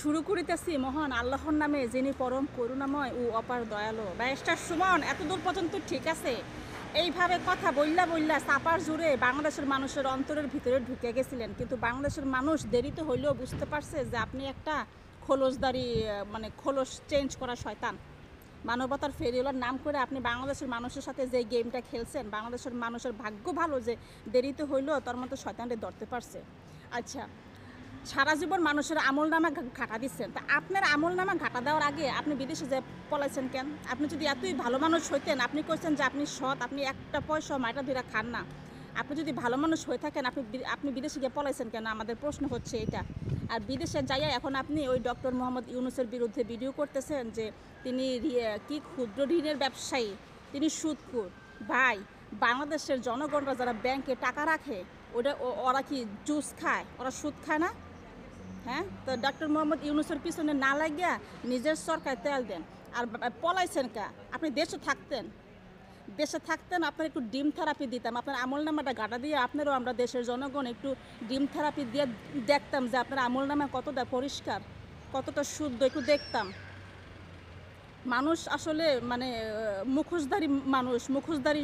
শুরু করিতেছি মহান আল্লাহর নামে যিনি পরম করুণাময় ও অপার দয়ালু ব্যারিস্টার সুমন এতদূর পর্যন্ত ঠিক আছে এইভাবে কথা বললা বললা চাপার জুড়ে বাংলাদেশের মানুষের অন্তরের ভিতরে ঢুকে গেছিলেন কিন্তু বাংলাদেশের মানুষ দেরিতে হইলেও বুঝতে পারছে যে আপনি একটা খোলসদারি মানে খোলস চেঞ্জ করা শয়তান মানবতার ফেরিওলার নাম করে আপনি বাংলাদেশের মানুষের সাথে যে গেমটা খেলছেন বাংলাদেশের মানুষের ভাগ্য ভালো যে দেরিতে হইলেও তার মতো শয়তানটা ধরতে পারছে আচ্ছা সারা জীবন মানুষের আমল নামা ঘাটা দিচ্ছেন তা আপনার আমল নামা ঘাটা দেওয়ার আগে আপনি বিদেশে যে পলাইছেন কেন আপনি যদি এতই ভালো মানুষ হইতেন আপনি করছেন যে আপনি সৎ আপনি একটা পয়সা মাইটা ধরে খান না আপনি যদি ভালো মানুষ হয়ে থাকেন আপনি আপনি বিদেশে গিয়ে পলাইছেন কেন আমাদের প্রশ্ন হচ্ছে এটা আর বিদেশে যাইয়া এখন আপনি ওই ডক্টর মোহাম্মদ ইউনুসের বিরুদ্ধে ভিডিও করতেছেন যে তিনি কি ক্ষুদ্র ঋণের ব্যবসায়ী তিনি সুদখোর ভাই বাংলাদেশের জনগণরা যারা ব্যাংকে টাকা রাখে ওটা ওরা কি জুস খায় ওরা সুদ খায় না হ্যাঁ তো ডক্টর মোহাম্মদ ইউনুসের পিছনে না লাগিয়া নিজের সরকার তেল দেন আর পলাইছেন কা আপনি দেশে থাকতেন দেশে থাকতেন আপনার একটু ডিম থেরাপি দিতাম আপনার আমল নামাটা গাটা দিয়ে আপনারও আমরা দেশের জনগণ একটু ডিম থেরাপি দিয়ে দেখতাম যে আপনার আমল নামা কতটা পরিষ্কার কতটা শুদ্ধ একটু দেখতাম মানুষ আসলে মানে মুখোশধারী মানুষ মুখোশধারী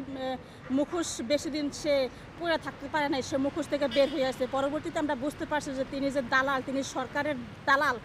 মুখোশ বেশি দিন সে পড়ে থাকতে পারে নাই সে মুখোশ থেকে বের হয়ে আসে পরবর্তীতে আমরা বুঝতে পারছি যে তিনি যে দালাল তিনি সরকারের দালাল